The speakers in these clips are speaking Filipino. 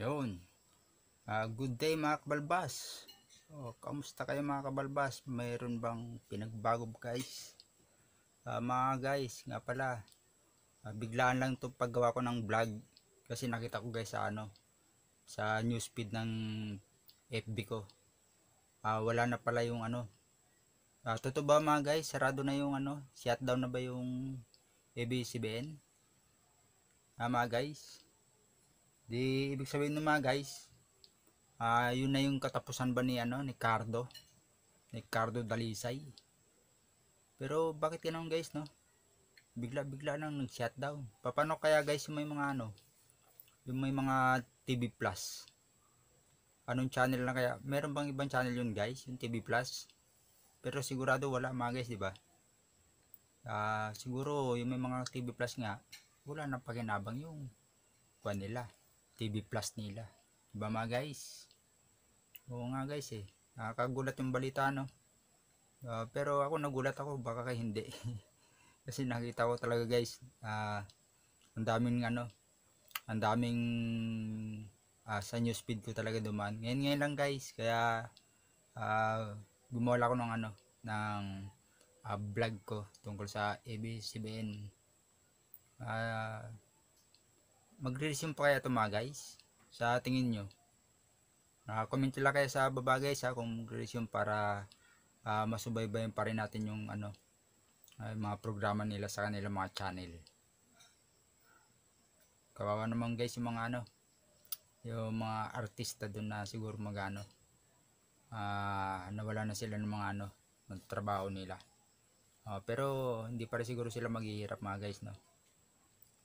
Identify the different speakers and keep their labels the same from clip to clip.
Speaker 1: Yun. Uh, good day mga kabalbas. Oh, kamusta kayo mga kabalbas? Mayroon bang pinagbago guys? Uh, mga guys, nga pala. Uh, biglaan lang itong paggawa ko ng vlog. Kasi nakita ko guys sa ano. Sa newsfeed ng FB ko. Uh, wala na pala yung ano. Uh, totoo ba mga guys? Sarado na yung ano? Shutdown na ba yung ABCBN? Ah, mga guys. Di ibig sabihin ng mga guys, uh, yun na yung katapusan ba ni ano ni Cardo? Ni Cardo Dalisay. Pero bakit ganun guys no? Bigla-bigla nang nag-shutdown. Paano kaya guys yung may mga ano? Yung may mga TV Plus. Anong channel na kaya? Meron bang ibang channel yun guys? Yung TV Plus? Pero sigurado wala mga guys, di ba? Uh, siguro yung may mga TV Plus nga, wala nang pakinabang yung kuha TV Plus nila. Diba mga guys? Oo nga guys eh. Nakakagulat yung balita no. Uh, pero ako nagulat ako baka kay hindi. Kasi nakita ko talaga guys, uh, ang daming ano, ang daming uh, sa news feed ko talaga dumaan. Ngayon ngayon lang guys, kaya uh, gumawa ako ng ano, ng uh, vlog ko tungkol sa ABCBN. Ah... Uh, mag-resume pa kaya ito mga guys? Sa tingin nyo? comment lang kaya sa baba guys ha kung mag-resume para uh, masubaybayan pa rin natin yung ano uh, mga programa nila sa kanilang mga channel. Kawawa naman guys yung mga ano yung mga artista doon na siguro ano uh, nawala na sila ng mga ano ng trabaho nila. Uh, pero hindi pa rin siguro sila maghihirap mga guys no.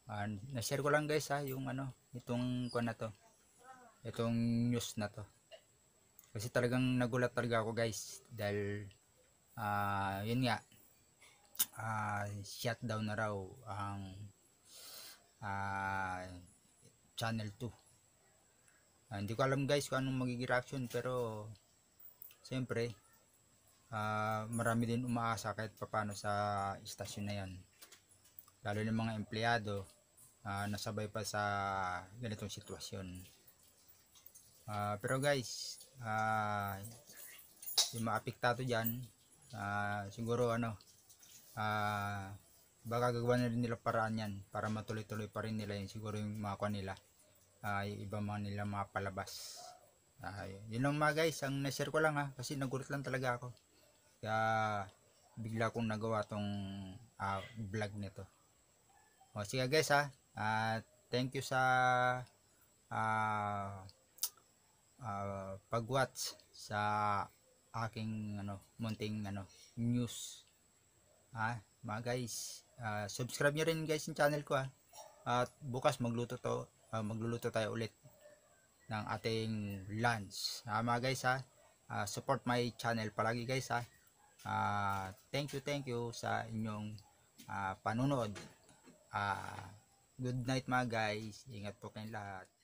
Speaker 1: And ah, na-share ko lang guys ha yung ano itong kuan na to itong news na to kasi talagang nagulat talaga ako guys dahil uh, yun nga uh, shutdown na raw ang uh, channel 2 uh, hindi ko alam guys kung anong magiging reaction pero siyempre uh, marami din umaasa kahit papaano sa istasyon na yan lalo ng mga empleyado uh, nasabay pa sa ganitong sitwasyon uh, pero guys uh, yung maapektado dyan uh, siguro ano uh, baka gagawin na rin nila paraan yan para matuloy-tuloy pa rin nila yun siguro yung mga kanila uh, yung iba mga nila mga palabas uh, yun lang mga guys ang nashare ko lang ha kasi nagulat lang talaga ako kaya bigla kong nagawa tong uh, vlog nito o sige guys ha. At uh, thank you sa uh, uh, pag-watch sa aking ano munting ano news. Ha, mga guys, uh, subscribe niyo rin guys yung channel ko ha. At bukas magluto to, uh, magluluto tayo ulit ng ating lunch. Ha, mga guys ha. Uh, support my channel palagi guys ha. Uh, thank you, thank you sa inyong uh, panunood. Ah, good night mga guys. Ingat po kayong lahat.